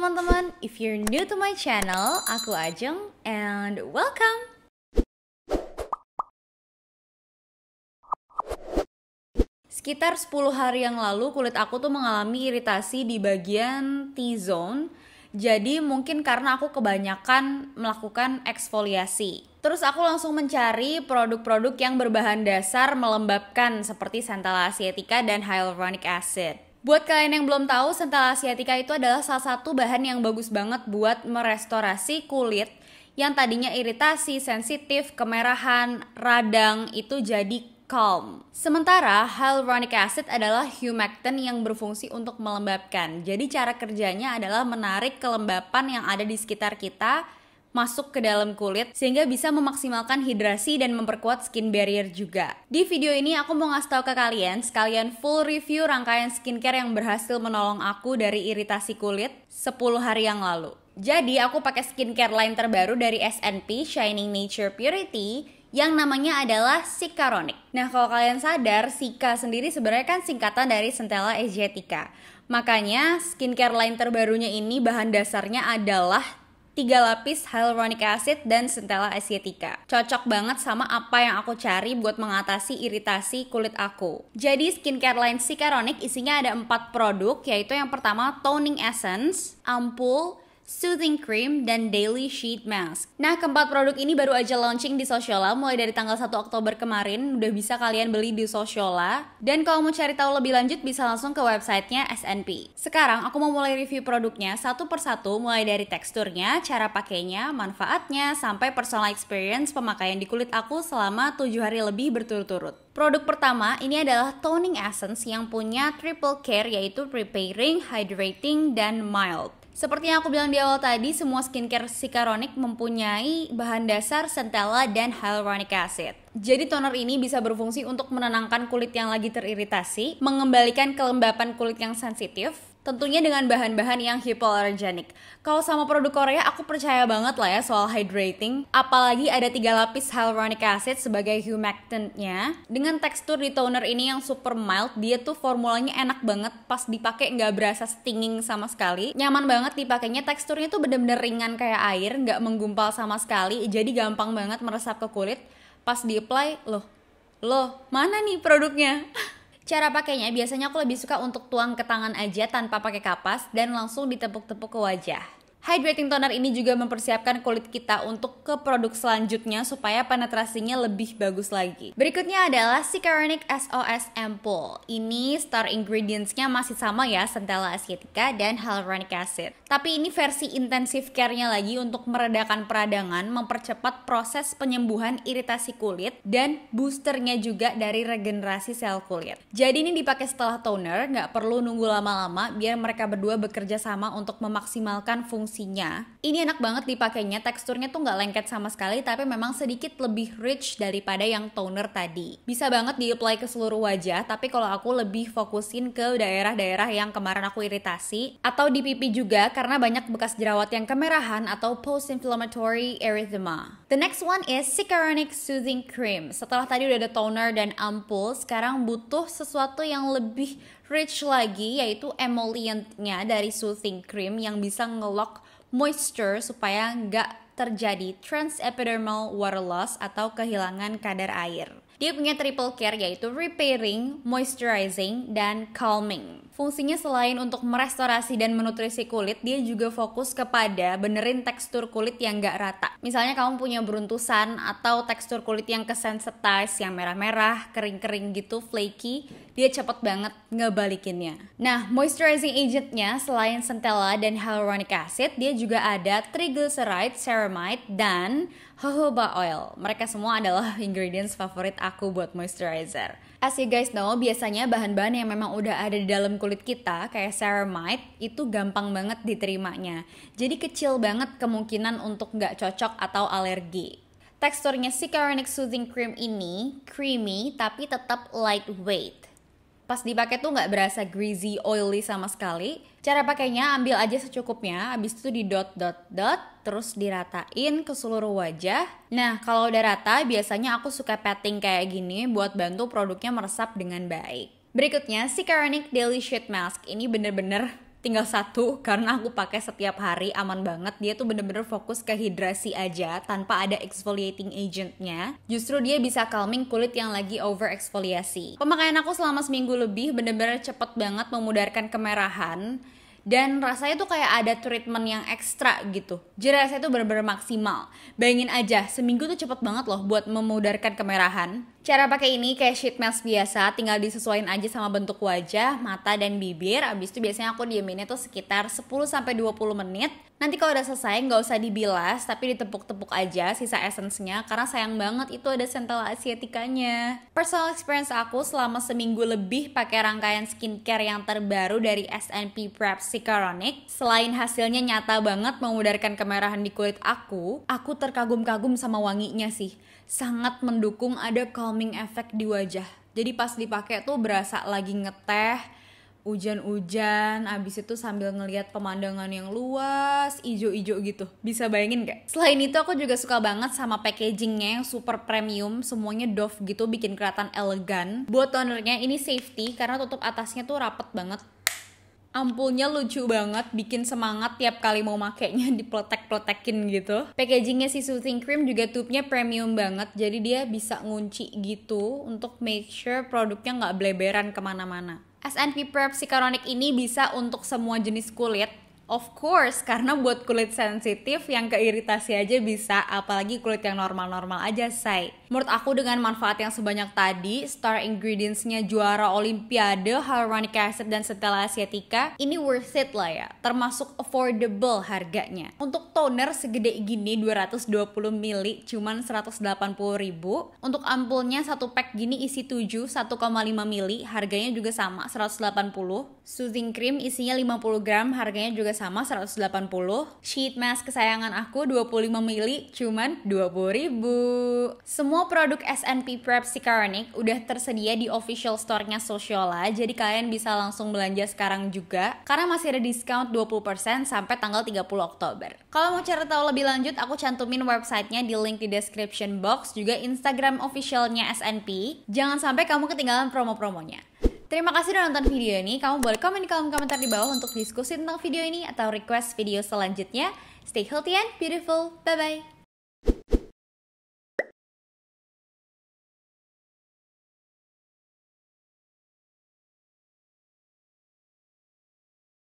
teman-teman, if you're new to my channel, aku Ajeng and welcome! Sekitar 10 hari yang lalu kulit aku tuh mengalami iritasi di bagian T-zone jadi mungkin karena aku kebanyakan melakukan eksfoliasi. Terus aku langsung mencari produk-produk yang berbahan dasar melembabkan seperti santal asiatica dan hyaluronic acid. Buat kalian yang belum tahu, sental asiatica itu adalah salah satu bahan yang bagus banget buat merestorasi kulit yang tadinya iritasi, sensitif, kemerahan, radang itu jadi calm. Sementara hyaluronic acid adalah humectant yang berfungsi untuk melembabkan. Jadi cara kerjanya adalah menarik kelembapan yang ada di sekitar kita masuk ke dalam kulit sehingga bisa memaksimalkan hidrasi dan memperkuat skin barrier juga. Di video ini aku mau ngasih tau ke kalian sekalian full review rangkaian skincare yang berhasil menolong aku dari iritasi kulit 10 hari yang lalu. Jadi aku pakai skincare line terbaru dari SNP Shining Nature Purity yang namanya adalah Sikaronic. Nah, kalau kalian sadar, Sika sendiri sebenarnya kan singkatan dari Centella Asiatica. Makanya, skincare line terbarunya ini bahan dasarnya adalah tiga lapis hyaluronic acid dan centella asiatica. Cocok banget sama apa yang aku cari buat mengatasi iritasi kulit aku. Jadi skincare line Sikaronic isinya ada empat produk yaitu yang pertama toning essence, ampul, Soothing Cream, dan Daily Sheet Mask. Nah, keempat produk ini baru aja launching di Sosiola mulai dari tanggal 1 Oktober kemarin, udah bisa kalian beli di Sosiola. Dan kalau mau cari tahu lebih lanjut bisa langsung ke websitenya SNP. Sekarang aku mau mulai review produknya satu persatu mulai dari teksturnya, cara pakainya, manfaatnya, sampai personal experience pemakaian di kulit aku selama 7 hari lebih berturut-turut. Produk pertama ini adalah toning essence yang punya triple care yaitu preparing, hydrating, dan mild. Seperti yang aku bilang di awal tadi, semua skincare Sikaronic mempunyai bahan dasar centella dan hyaluronic acid. Jadi toner ini bisa berfungsi untuk menenangkan kulit yang lagi teriritasi, mengembalikan kelembapan kulit yang sensitif, Tentunya dengan bahan-bahan yang hypoallergenic. Kalau sama produk Korea, aku percaya banget lah ya soal hydrating. Apalagi ada tiga lapis hyaluronic acid sebagai humectantnya. Dengan tekstur di toner ini yang super mild, dia tuh formulanya enak banget. Pas dipakai nggak berasa stinging sama sekali. Nyaman banget dipakainya, teksturnya tuh bener-bener ringan kayak air, nggak menggumpal sama sekali. Jadi gampang banget meresap ke kulit. Pas di-apply, loh, loh, mana nih produknya? Cara pakainya biasanya aku lebih suka untuk tuang ke tangan aja tanpa pakai kapas dan langsung ditepuk-tepuk ke wajah. Hydrating toner ini juga mempersiapkan kulit kita untuk ke produk selanjutnya supaya penetrasinya lebih bagus lagi. Berikutnya adalah Sicaronic SOS Ampoule. Ini star ingredients-nya masih sama ya, Centella Asiatica dan Hyaluronic Acid. Tapi ini versi intensive care-nya lagi untuk meredakan peradangan, mempercepat proses penyembuhan iritasi kulit, dan boosternya juga dari regenerasi sel kulit. Jadi ini dipakai setelah toner, nggak perlu nunggu lama-lama biar mereka berdua bekerja sama untuk memaksimalkan fungsi fungsinya. Ini enak banget dipakainya, teksturnya tuh nggak lengket sama sekali, tapi memang sedikit lebih rich daripada yang toner tadi. Bisa banget di-apply ke seluruh wajah, tapi kalau aku lebih fokusin ke daerah-daerah yang kemarin aku iritasi, atau di pipi juga karena banyak bekas jerawat yang kemerahan atau post-inflammatory erythema. The next one is Cicaronic Soothing Cream. Setelah tadi udah ada toner dan ampul, sekarang butuh sesuatu yang lebih rich lagi yaitu emolientnya dari soothing cream yang bisa ngelock moisture supaya nggak terjadi transepidermal water loss atau kehilangan kadar air. Dia punya triple care yaitu repairing, moisturizing, dan calming. Fungsinya selain untuk merestorasi dan menutrisi kulit, dia juga fokus kepada benerin tekstur kulit yang nggak rata. Misalnya kamu punya beruntusan atau tekstur kulit yang kesensitize, yang merah-merah, kering-kering gitu, flaky, dia cepet banget ngebalikinnya. Nah, moisturizing agentnya selain centella dan hyaluronic acid, dia juga ada triglyceride, ceramide, dan jojoba oil. Mereka semua adalah ingredients favorit aku buat moisturizer as you guys know, biasanya bahan-bahan yang memang udah ada di dalam kulit kita, kayak ceramide, itu gampang banget diterimanya. Jadi kecil banget kemungkinan untuk nggak cocok atau alergi. Teksturnya si Caronic Soothing Cream ini creamy tapi tetap lightweight. Pas dipakai tuh nggak berasa greasy, oily sama sekali. Cara pakainya ambil aja secukupnya, abis itu di dot dot dot, terus diratain ke seluruh wajah. Nah, kalau udah rata, biasanya aku suka patting kayak gini buat bantu produknya meresap dengan baik. Berikutnya, si Karenic Daily Sheet Mask. Ini bener-bener tinggal satu karena aku pakai setiap hari aman banget dia tuh bener-bener fokus ke hidrasi aja tanpa ada exfoliating agentnya justru dia bisa calming kulit yang lagi over exfoliasi pemakaian aku selama seminggu lebih bener-bener cepet banget memudarkan kemerahan dan rasanya tuh kayak ada treatment yang ekstra gitu jadi rasanya tuh bener-bener maksimal bayangin aja seminggu tuh cepet banget loh buat memudarkan kemerahan Cara pakai ini kayak sheet mask biasa, tinggal disesuaikan aja sama bentuk wajah, mata, dan bibir. Abis itu biasanya aku dieminnya tuh sekitar 10-20 menit. Nanti kalau udah selesai nggak usah dibilas, tapi ditepuk-tepuk aja sisa essence-nya, karena sayang banget itu ada sentral asiatikanya. Personal experience aku selama seminggu lebih pakai rangkaian skincare yang terbaru dari SNP Prep Cicaronic. Selain hasilnya nyata banget memudarkan kemerahan di kulit aku, aku terkagum-kagum sama wanginya sih. Sangat mendukung ada kalau calming effect di wajah jadi pas dipakai tuh berasa lagi ngeteh hujan-hujan abis itu sambil ngelihat pemandangan yang luas ijo-ijo gitu bisa bayangin gak? selain itu aku juga suka banget sama packagingnya yang super premium semuanya doff gitu bikin kelihatan elegan buat tonernya ini safety karena tutup atasnya tuh rapet banget ampulnya lucu banget bikin semangat tiap kali mau makainya dipletek-pletekin gitu packagingnya si soothing cream juga tubenya premium banget jadi dia bisa ngunci gitu untuk make sure produknya nggak bleberan kemana-mana SNP Prep Sikaronic ini bisa untuk semua jenis kulit Of course, karena buat kulit sensitif yang keiritasi aja bisa, apalagi kulit yang normal-normal aja, say. Menurut aku dengan manfaat yang sebanyak tadi, star ingredients-nya juara olimpiade, hyaluronic acid, dan setelah asiatica, ini worth it lah ya, termasuk affordable harganya. Untuk toner segede gini 220 ml cuman 180 ribu. Untuk ampulnya satu pack gini isi 7, 1,5 ml, harganya juga sama 180. Soothing cream isinya 50 gram, harganya juga sama 180. Sheet mask kesayangan aku 25 ml cuman 20 ribu. Semua produk SNP Prep Sikaronic udah tersedia di official store-nya Sociola, jadi kalian bisa langsung belanja sekarang juga karena masih ada diskon 20% sampai tanggal 30 Oktober. Kalau mau cari tahu lebih lanjut, aku cantumin websitenya di link di description box, juga Instagram officialnya SNP. Jangan sampai kamu ketinggalan promo-promonya. Terima kasih sudah nonton video ini. Kamu boleh komen di kolom komentar di bawah untuk diskusi tentang video ini atau request video selanjutnya. Stay healthy and beautiful. Bye-bye.